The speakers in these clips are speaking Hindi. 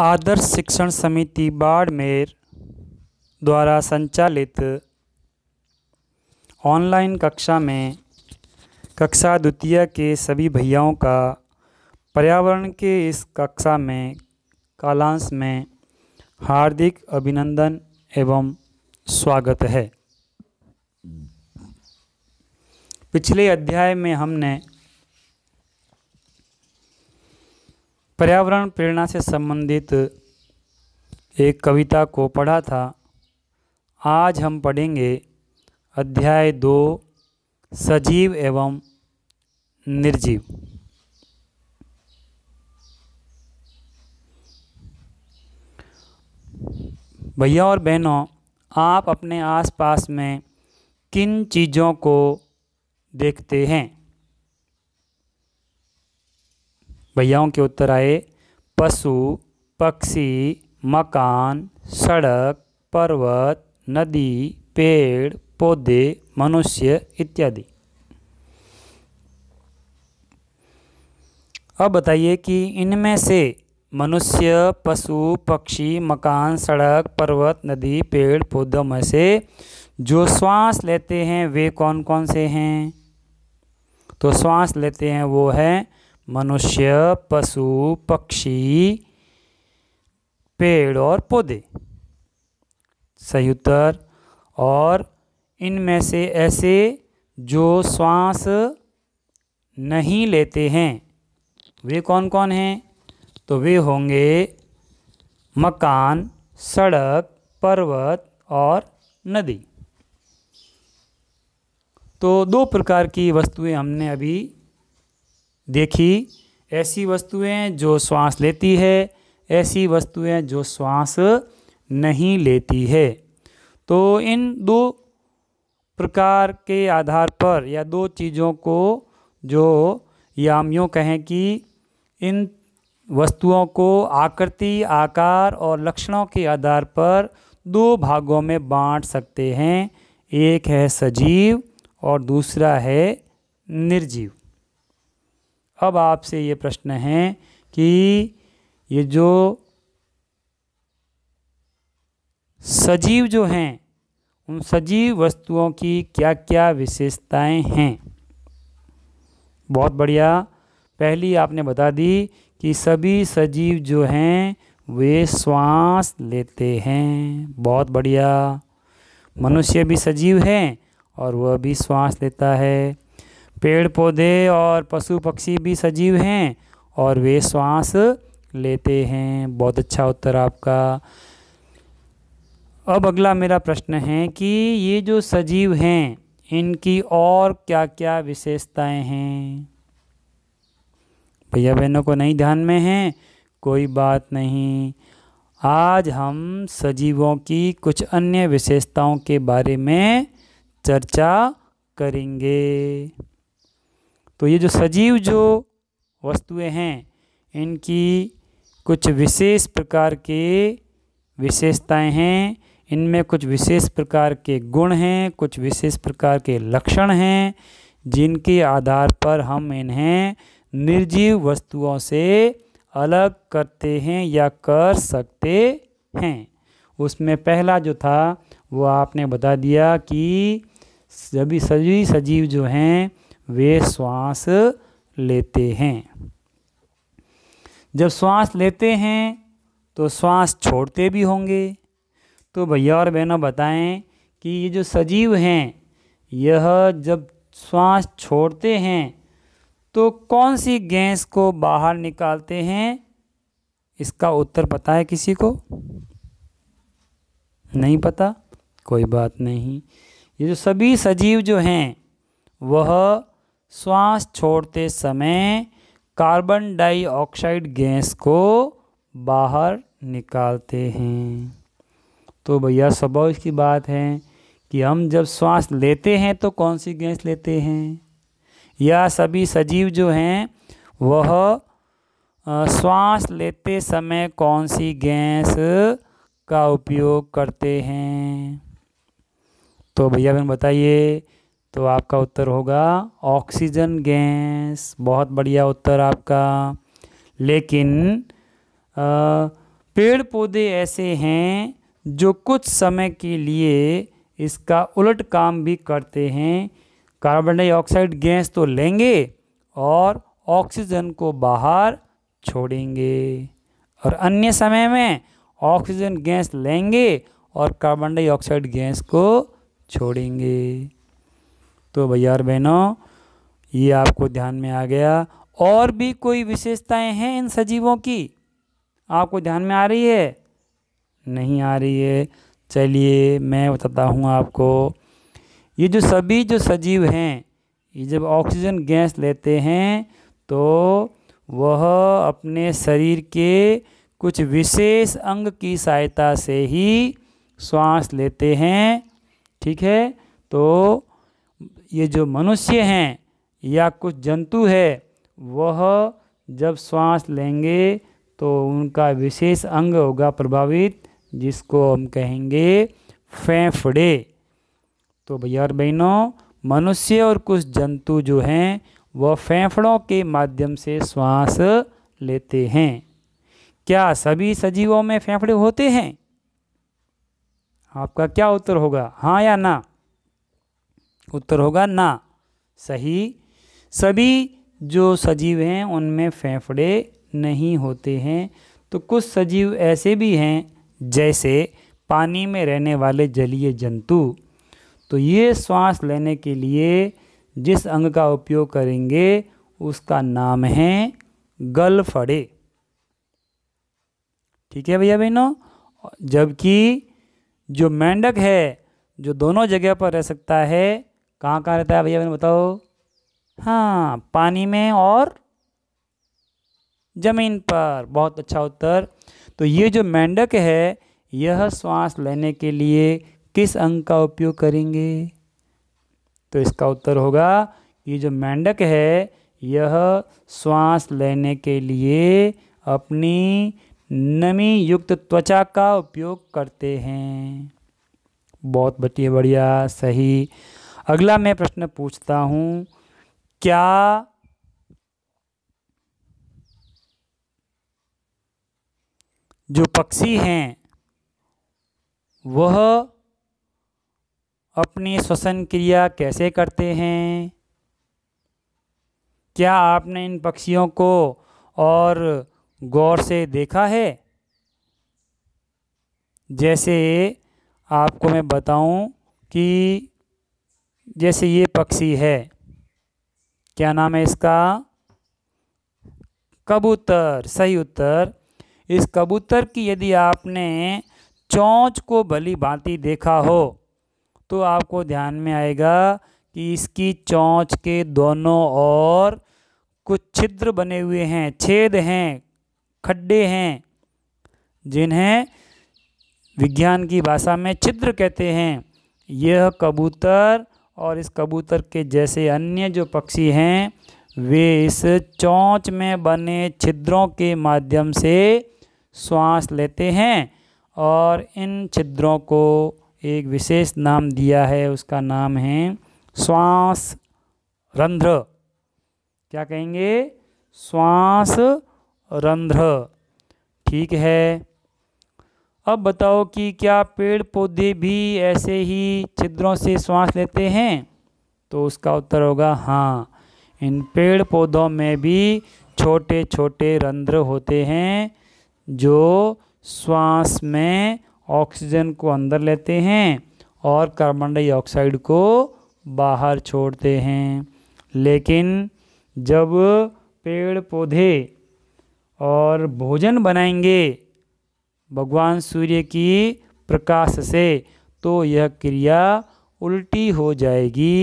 आदर्श शिक्षण समिति बाड़मेर द्वारा संचालित ऑनलाइन कक्षा में कक्षा द्वितीय के सभी भैयाओं का पर्यावरण के इस कक्षा में कालांश में हार्दिक अभिनंदन एवं स्वागत है पिछले अध्याय में हमने पर्यावरण प्रेरणा से संबंधित एक कविता को पढ़ा था आज हम पढ़ेंगे अध्याय दो सजीव एवं निर्जीव भैया और बहनों आप अपने आसपास में किन चीज़ों को देखते हैं भैयाओं के उत्तर आए पशु पक्षी मकान सड़क पर्वत नदी पेड़ पौधे मनुष्य इत्यादि अब बताइए कि इनमें से मनुष्य पशु पक्षी मकान सड़क पर्वत नदी पेड़ पौधों में से जो श्वास लेते हैं वे कौन कौन से हैं तो श्वास लेते हैं वो हैं मनुष्य पशु पक्षी पेड़ और पौधे सही उत्तर और इनमें से ऐसे जो श्वास नहीं लेते हैं वे कौन कौन हैं तो वे होंगे मकान सड़क पर्वत और नदी तो दो प्रकार की वस्तुएं हमने अभी देखी ऐसी वस्तुएं जो श्वास लेती है ऐसी वस्तुएं जो श्वास नहीं लेती है तो इन दो प्रकार के आधार पर या दो चीज़ों को जो यामियों कहें कि इन वस्तुओं को आकृति आकार और लक्षणों के आधार पर दो भागों में बांट सकते हैं एक है सजीव और दूसरा है निर्जीव अब आपसे ये प्रश्न है कि ये जो सजीव जो हैं उन सजीव वस्तुओं की क्या क्या विशेषताएं हैं बहुत बढ़िया पहली आपने बता दी कि सभी सजीव जो हैं वे श्वास लेते हैं बहुत बढ़िया मनुष्य भी सजीव हैं और वह भी श्वास लेता है पेड़ पौधे और पशु पक्षी भी सजीव हैं और वे श्वास लेते हैं बहुत अच्छा उत्तर आपका अब अगला मेरा प्रश्न है कि ये जो सजीव हैं इनकी और क्या क्या विशेषताएं हैं भैया बहनों को नहीं ध्यान में हैं कोई बात नहीं आज हम सजीवों की कुछ अन्य विशेषताओं के बारे में चर्चा करेंगे तो ये जो सजीव जो वस्तुएं हैं इनकी कुछ विशेष प्रकार के विशेषताएं हैं इनमें कुछ विशेष प्रकार के गुण हैं कुछ विशेष प्रकार के लक्षण हैं जिनके आधार पर हम इन्हें निर्जीव वस्तुओं से अलग करते हैं या कर सकते हैं उसमें पहला जो था वो आपने बता दिया कि सभी सभी सजीव जो हैं वे श्वास लेते हैं जब श्वास लेते हैं तो श्वास छोड़ते भी होंगे तो भैया और बहनों बताएं कि ये जो सजीव हैं यह जब श्वास छोड़ते हैं तो कौन सी गैस को बाहर निकालते हैं इसका उत्तर पता है किसी को नहीं पता कोई बात नहीं ये जो सभी सजीव जो हैं वह श्वास छोड़ते समय कार्बन डाइऑक्साइड गैस को बाहर निकालते हैं तो भैया स्वभाव इसकी बात है कि हम जब श्वास लेते हैं तो कौन सी गैस लेते हैं या सभी सजीव जो हैं वह श्वास लेते समय कौन सी गैस का उपयोग करते हैं तो भैया मैं बताइए तो आपका उत्तर होगा ऑक्सीजन गैस बहुत बढ़िया उत्तर आपका लेकिन आ, पेड़ पौधे ऐसे हैं जो कुछ समय के लिए इसका उलट काम भी करते हैं कार्बन डाइऑक्साइड गैस तो लेंगे और ऑक्सीजन को बाहर छोड़ेंगे और अन्य समय में ऑक्सीजन गैस लेंगे और कार्बन डाइऑक्साइड गैस को छोड़ेंगे तो भैया और बहनों ये आपको ध्यान में आ गया और भी कोई विशेषताएं हैं इन सजीवों की आपको ध्यान में आ रही है नहीं आ रही है चलिए मैं बताता हूँ आपको ये जो सभी जो सजीव हैं ये जब ऑक्सीजन गैस लेते हैं तो वह अपने शरीर के कुछ विशेष अंग की सहायता से ही श्वास लेते हैं ठीक है तो ये जो मनुष्य हैं या कुछ जंतु है वह जब श्वास लेंगे तो उनका विशेष अंग होगा प्रभावित जिसको हम कहेंगे फेफड़े तो भैया और बहनों मनुष्य और कुछ जंतु जो हैं वह फेफड़ों के माध्यम से श्वास लेते हैं क्या सभी सजीवों में फेफड़े होते हैं आपका क्या उत्तर होगा हाँ या ना उत्तर होगा ना सही सभी जो सजीव हैं उनमें फेफड़े नहीं होते हैं तो कुछ सजीव ऐसे भी हैं जैसे पानी में रहने वाले जलीय जंतु तो ये श्वास लेने के लिए जिस अंग का उपयोग करेंगे उसका नाम है गलफड़े ठीक है भैया बहनों जबकि जो मेंढक है जो दोनों जगह पर रह सकता है कहाँ कहाँ रहता है भैया मैंने बताओ हाँ पानी में और जमीन पर बहुत अच्छा उत्तर तो ये जो मेंढक है यह श्वास लेने के लिए किस अंग का उपयोग करेंगे तो इसका उत्तर होगा ये जो मेंढक है यह श्वास लेने के लिए अपनी नमी युक्त त्वचा का उपयोग करते हैं बहुत बढ़िया बढ़िया सही अगला मैं प्रश्न पूछता हूँ क्या जो पक्षी हैं वह अपनी श्वसन क्रिया कैसे करते हैं क्या आपने इन पक्षियों को और गौर से देखा है जैसे आपको मैं बताऊं कि जैसे ये पक्षी है क्या नाम है इसका कबूतर सही उत्तर इस कबूतर की यदि आपने चौंच को भली भांति देखा हो तो आपको ध्यान में आएगा कि इसकी चौंच के दोनों और कुछ छिद्र बने हुए हैं छेद हैं खड्डे हैं जिन्हें विज्ञान की भाषा में छिद्र कहते हैं यह कबूतर और इस कबूतर के जैसे अन्य जो पक्षी हैं वे इस चौंच में बने छिद्रों के माध्यम से श्वास लेते हैं और इन छिद्रों को एक विशेष नाम दिया है उसका नाम है श्वास रंध्र क्या कहेंगे श्वास रंध्र ठीक है अब बताओ कि क्या पेड़ पौधे भी ऐसे ही छिद्रों से सांस लेते हैं तो उसका उत्तर होगा हाँ इन पेड़ पौधों में भी छोटे छोटे रंध्र होते हैं जो श्वास में ऑक्सीजन को अंदर लेते हैं और कार्बन डाइऑक्साइड को बाहर छोड़ते हैं लेकिन जब पेड़ पौधे और भोजन बनाएंगे भगवान सूर्य की प्रकाश से तो यह क्रिया उल्टी हो जाएगी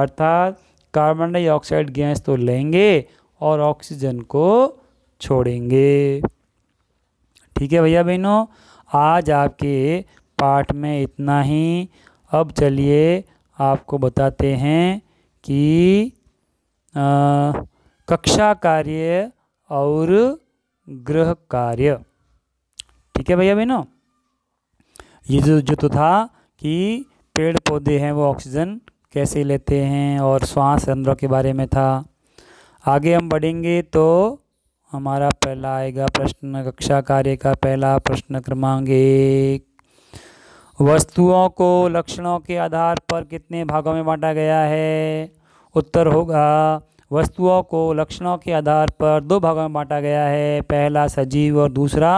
अर्थात कार्बन डाइऑक्साइड गैस तो लेंगे और ऑक्सीजन को छोड़ेंगे ठीक है भैया बहनों आज आपके पाठ में इतना ही अब चलिए आपको बताते हैं कि आ, कक्षा कार्य और गृह कार्य ठीक है भैया बहनों ये जो जो तो था कि पेड़ पौधे हैं वो ऑक्सीजन कैसे लेते हैं और श्वास अंदरों के बारे में था आगे हम बढ़ेंगे तो हमारा पहला आएगा प्रश्न कक्षा कार्य का पहला प्रश्न क्रमांक एक वस्तुओं को लक्षणों के आधार पर कितने भागों में बांटा गया है उत्तर होगा वस्तुओं को लक्षणों के आधार पर दो भागों में बांटा गया है पहला सजीव और दूसरा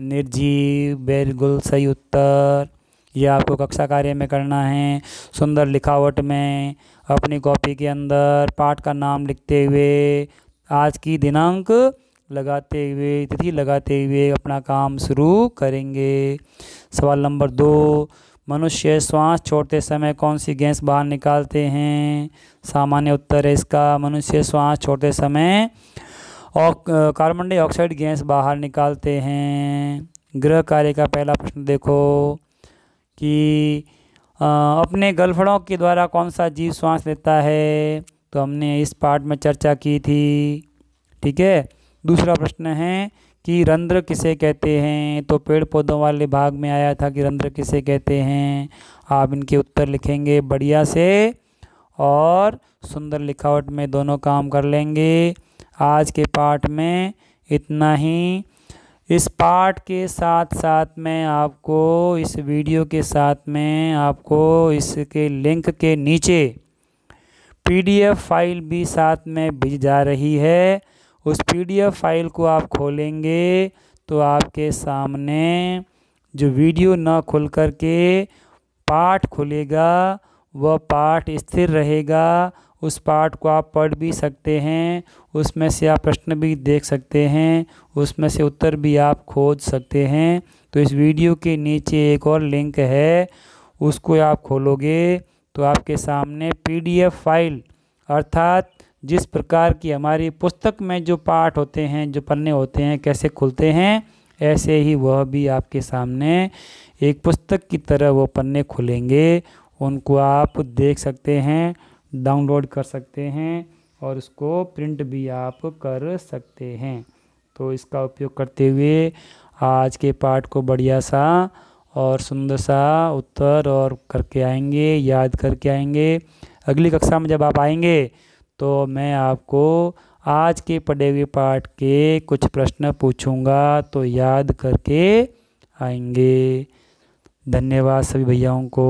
निर्जीव बिल्कुल सही उत्तर यह आपको कक्षा कार्य में करना है सुंदर लिखावट में अपनी कॉपी के अंदर पाठ का नाम लिखते हुए आज की दिनांक लगाते हुए तिथि लगाते हुए अपना काम शुरू करेंगे सवाल नंबर दो मनुष्य श्वास छोड़ते समय कौन सी गैस बाहर निकालते हैं सामान्य उत्तर है इसका मनुष्य श्वास छोड़ते समय कार्बन डाइऑक्साइड गैस बाहर निकालते हैं गृह कार्य का पहला प्रश्न देखो कि आ, अपने गलफड़ों के द्वारा कौन सा जीव श्वास लेता है तो हमने इस पार्ट में चर्चा की थी ठीक है दूसरा प्रश्न है कि रंध्र किसे कहते हैं तो पेड़ पौधों वाले भाग में आया था कि रंध्र किसे कहते हैं आप इनके उत्तर लिखेंगे बढ़िया से और सुंदर लिखावट में दोनों काम कर लेंगे आज के पाठ में इतना ही इस पाठ के साथ साथ मैं आपको इस वीडियो के साथ में आपको इसके लिंक के नीचे पीडीएफ फाइल भी साथ में भेजी जा रही है उस पीडीएफ फाइल को आप खोलेंगे तो आपके सामने जो वीडियो ना खुल कर के पाठ खुलेगा वह पाठ स्थिर रहेगा उस पाठ को आप पढ़ भी सकते हैं उसमें से आप प्रश्न भी देख सकते हैं उसमें से उत्तर भी आप खोज सकते हैं तो इस वीडियो के नीचे एक और लिंक है उसको आप खोलोगे तो आपके सामने पीडीएफ फाइल अर्थात जिस प्रकार की हमारी पुस्तक में जो पाठ होते हैं जो पन्ने होते हैं कैसे खुलते हैं ऐसे ही वह भी आपके सामने एक पुस्तक की तरह वो पन्ने खुलेंगे उनको आप देख सकते हैं डाउनलोड कर सकते हैं और उसको प्रिंट भी आप कर सकते हैं तो इसका उपयोग करते हुए आज के पाठ को बढ़िया सा और सुंदर सा उत्तर और करके आएंगे याद करके आएंगे अगली कक्षा में जब आप आएंगे तो मैं आपको आज के पढ़े हुए पाठ के कुछ प्रश्न पूछूंगा तो याद करके आएंगे धन्यवाद सभी भैयाओं को